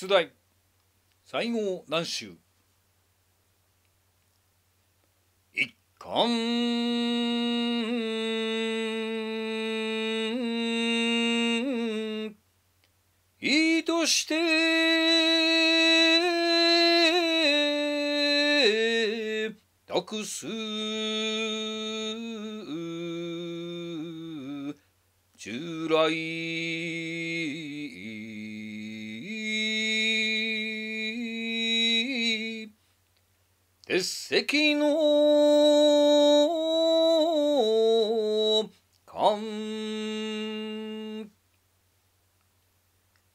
出題西郷南州一貫意図して託す従来鉄石の勘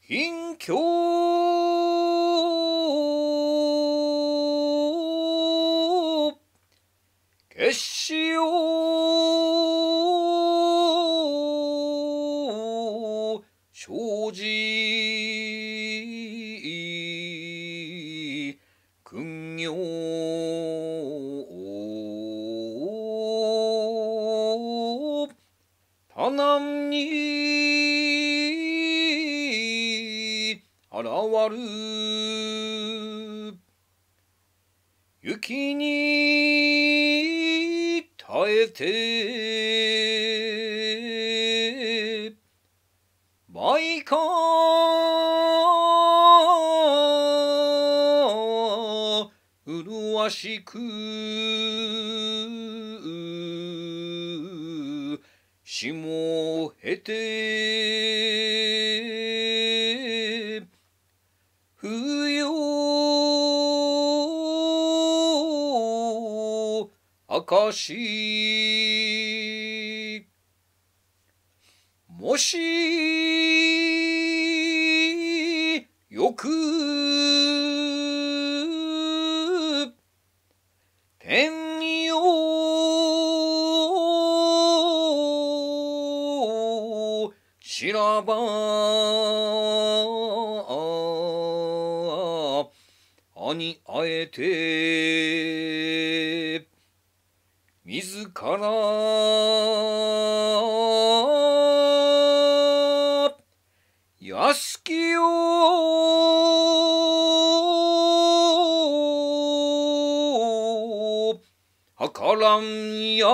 貧境決う生じ花に現る雪に耐えて毎回。麗しく下も経て、不要証し、もし、知らばあにあえて自ら屋敷を計らんや